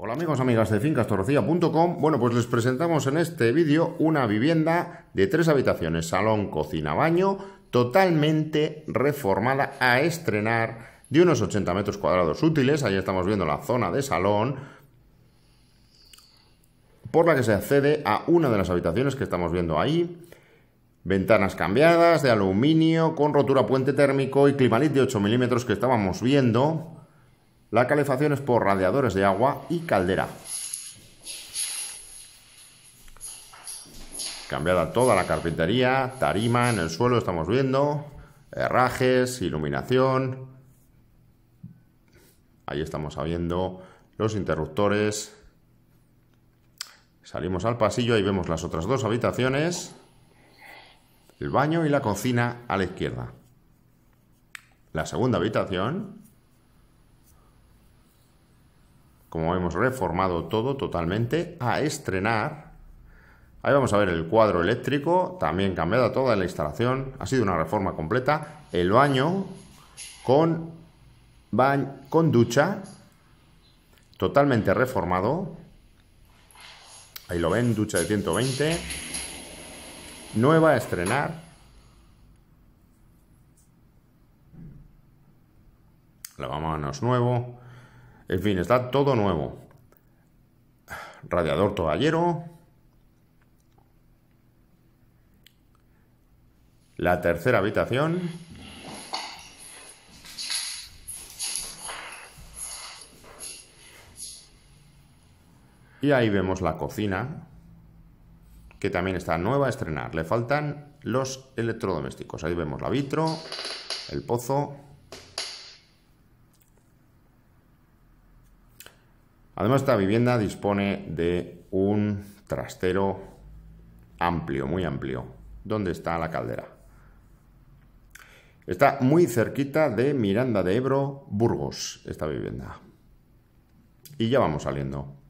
Hola amigos, amigas de fincastorcilla.com. Bueno, pues les presentamos en este vídeo una vivienda de tres habitaciones, salón, cocina, baño, totalmente reformada a estrenar de unos 80 metros cuadrados útiles. Ahí estamos viendo la zona de salón, por la que se accede a una de las habitaciones que estamos viendo ahí. Ventanas cambiadas de aluminio con rotura puente térmico y climalit de 8 milímetros que estábamos viendo la calefacción es por radiadores de agua y caldera. Cambiada toda la carpintería, tarima en el suelo estamos viendo, herrajes, iluminación. Ahí estamos abriendo los interruptores. Salimos al pasillo y vemos las otras dos habitaciones, el baño y la cocina a la izquierda. La segunda habitación como hemos reformado todo totalmente, a estrenar. Ahí vamos a ver el cuadro eléctrico, también cambiada toda la instalación, ha sido una reforma completa. El baño con, con ducha, totalmente reformado. Ahí lo ven, ducha de 120. Nueva a estrenar. Lavamanos nuevo en fin, está todo nuevo. Radiador toallero. La tercera habitación. Y ahí vemos la cocina, que también está nueva a estrenar. Le faltan los electrodomésticos. Ahí vemos la vitro, el pozo Además, esta vivienda dispone de un trastero amplio, muy amplio, donde está la caldera. Está muy cerquita de Miranda de Ebro, Burgos, esta vivienda. Y ya vamos saliendo.